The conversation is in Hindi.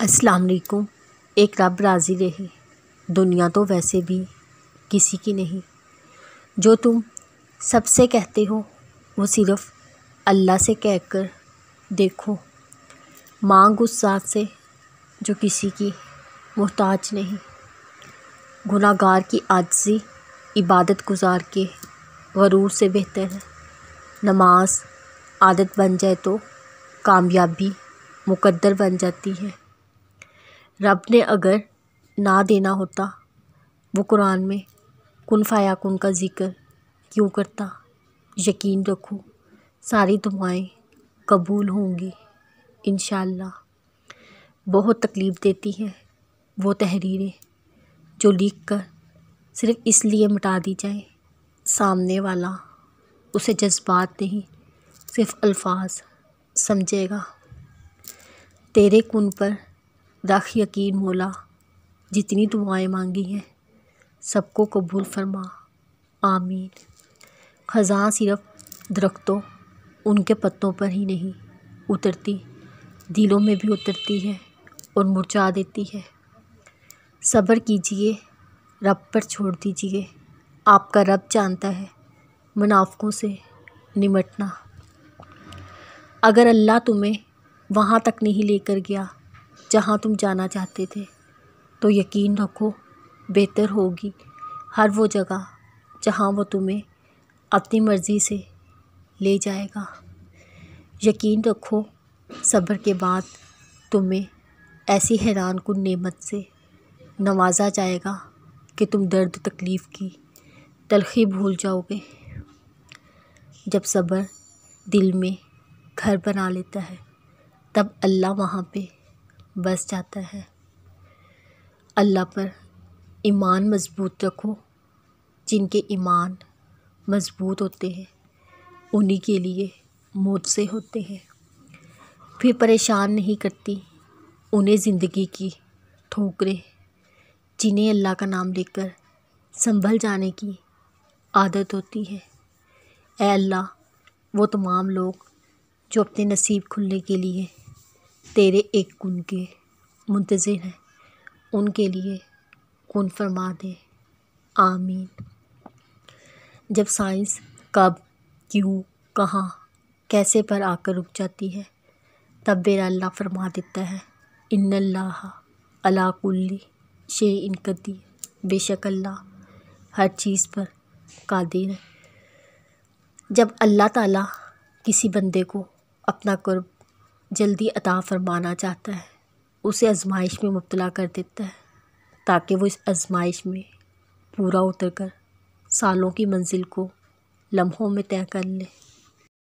अस्सलाम वालेकुम एक रब राज़ी रहे दुनिया तो वैसे भी किसी की नहीं जो तुम सबसे कहते हो वो सिर्फ़ अल्लाह से कह कर देखो मांग उस साथ से जो किसी की मोहताज नहीं गुनागार की आजजी इबादत गुजार के गरूर से बेहतर है नमाज आदत बन जाए तो कामयाबी मुकद्दर बन जाती है रब ने अगर ना देना होता वो कुरान में फाया फ़याकुन का ज़िक्र क्यों करता यकीन रखो सारी दुआएँ कबूल होंगी इन बहुत तकलीफ़ देती हैं वो तहरीरें जो लिख कर सिर्फ़ इसलिए मिटा दी जाए सामने वाला उसे जज्बात नहीं सिर्फ अल्फाज समझेगा तेरे कुन पर रख यकीन मोला जितनी दुआएं मांगी हैं सबको कबूल फरमा आमीन खजान सिर्फ दरख्तों उनके पत्तों पर ही नहीं उतरती दिलों में भी उतरती है और मुरझा देती है सब्र कीजिए रब पर छोड़ दीजिए आपका रब जानता है मुनाफ़ों से निमटना अगर अल्लाह तुम्हें वहाँ तक नहीं लेकर गया जहाँ तुम जाना चाहते थे तो यकीन रखो बेहतर होगी हर वो जगह जहाँ वो तुम्हें अपनी मर्ज़ी से ले जाएगा यकीन रखो सब्र के बाद तुम्हें ऐसी हैरान कन नेमत से नवाजा जाएगा कि तुम दर्द तकलीफ़ की तलखी भूल जाओगे जब सब्र दिल में घर बना लेता है तब अल्लाह वहाँ पे बस जाता है अल्लाह पर ईमान मज़बूत रखो जिनके ईमान मज़बूत होते हैं उन्हीं के लिए मौत से होते हैं फिर परेशान नहीं करती उन्हें ज़िंदगी की ठोकरें जिन्हें अल्लाह का नाम लेकर संभल जाने की आदत होती है ए अल्लाह वो तमाम लोग जो अपने नसीब खुलने के लिए तेरे एक कुन के मुंतजर हैं उनके लिए कुन फरमा दे आमीन जब साइंस कब क्यों कहाँ कैसे पर आकर रुक जाती है तब मेरा अल्लाह फरमा देता है इन अलाकुल्ली शे इनकदी बेशक अल्लाह हर चीज़ पर कादिर है जब अल्लाह ताला किसी बंदे को अपना कुर्ब जल्दी अता फरमाना चाहता है उसे आजमाइश में मुबला कर देता है ताकि वो इस आजमाइश में पूरा उतर कर सालों की मंजिल को लम्हों में तय कर ले